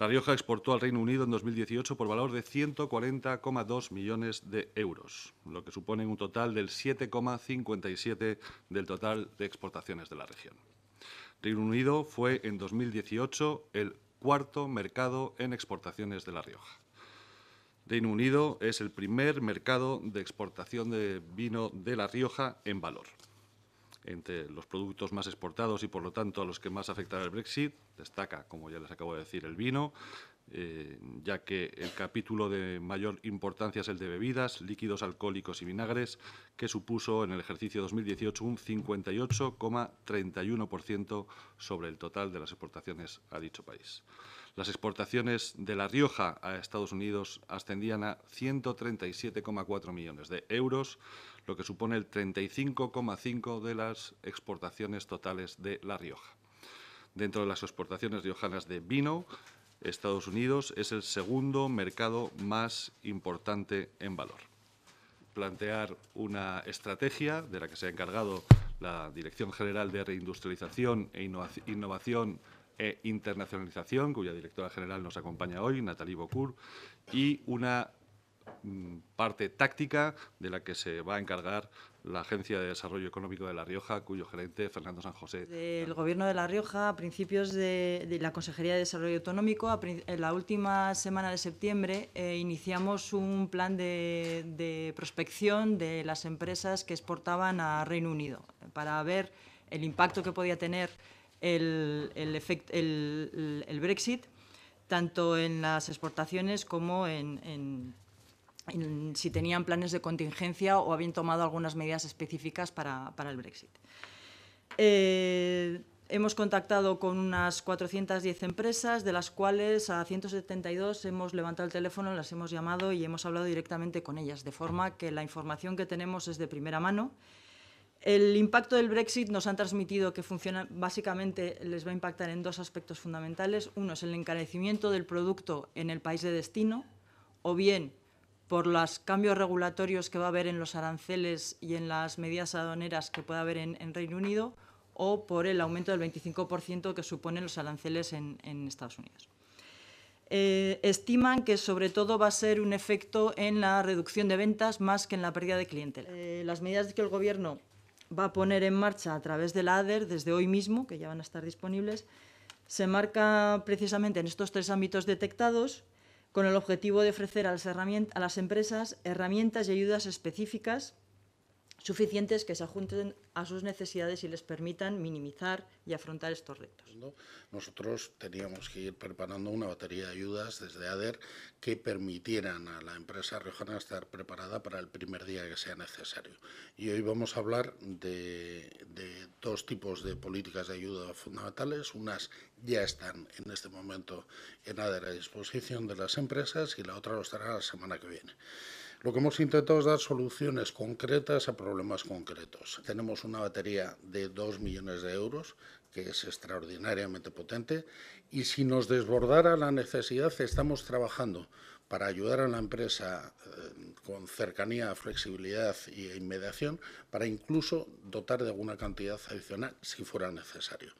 La Rioja exportó al Reino Unido en 2018 por valor de 140,2 millones de euros, lo que supone un total del 7,57 del total de exportaciones de la región. Reino Unido fue en 2018 el cuarto mercado en exportaciones de La Rioja. Reino Unido es el primer mercado de exportación de vino de La Rioja en valor entre los productos más exportados y, por lo tanto, a los que más afectará el Brexit. Destaca, como ya les acabo de decir, el vino, eh, ya que el capítulo de mayor importancia es el de bebidas, líquidos alcohólicos y vinagres, que supuso en el ejercicio 2018 un 58,31% sobre el total de las exportaciones a dicho país. Las exportaciones de La Rioja a Estados Unidos ascendían a 137,4 millones de euros, lo que supone el 35,5% de las exportaciones totales de La Rioja. Dentro de las exportaciones riojanas de vino, Estados Unidos es el segundo mercado más importante en valor. Plantear una estrategia de la que se ha encargado la Dirección General de Reindustrialización e Innovación e Internacionalización, cuya directora general nos acompaña hoy, Natalie Bocur, y una mm, parte táctica de la que se va a encargar la Agencia de Desarrollo Económico de La Rioja, cuyo gerente Fernando San José. el Gobierno de La Rioja, a principios de, la Consejería de Desarrollo Autonómico, en la última semana de septiembre eh, iniciamos un plan de, prospección de las empresas que exportaban a Reino Unido para ver el impacto que podía tener el, el, Brexit, tanto en las exportaciones como en, en, si tenían planes de contingencia o habían tomado algunas medidas específicas para, el Brexit. Eh, hemos contactado con unas 410 empresas, de las cuales a 172 hemos levantado el teléfono, las hemos llamado y hemos hablado directamente con ellas, de forma que la información que tenemos es de primera mano. El impacto del Brexit nos han transmitido que funciona, básicamente les va a impactar en dos aspectos fundamentales. Uno es el encarecimiento del producto en el país de destino, o bien por los cambios regulatorios que va a haber en los aranceles y en las medidas aduaneras que pueda haber en, Reino Unido o por el aumento del 25% que suponen los aranceles en, Estados Unidos. Eh, estiman que sobre todo va a ser un efecto en la reducción de ventas más que en la pérdida de clientela. Eh, las medidas que el Gobierno va a poner en marcha a través de la ADER desde hoy mismo, que ya van a estar disponibles, se marcan precisamente en estos tres ámbitos detectados con el objetivo de ofrecer a las, empresas herramientas y ayudas específicas suficientes que se ajunten a sus necesidades y les permitan minimizar y afrontar estos retos. Nosotros teníamos que ir preparando una batería de ayudas desde ADER que permitieran a la empresa riojana estar preparada para el primer día que sea necesario. Y hoy vamos a hablar de, de dos tipos de políticas de ayuda fundamentales. Unas ya están en este momento en ADER a disposición de las empresas y la otra lo estará la semana que viene. Lo que hemos intentado es dar soluciones concretas a problemas concretos. Tenemos una batería de 2 millones de euros, que es extraordinariamente potente, y si nos desbordara la necesidad, estamos trabajando para ayudar a la empresa eh, con cercanía, flexibilidad e inmediación, para incluso dotar de alguna cantidad adicional si fuera necesario.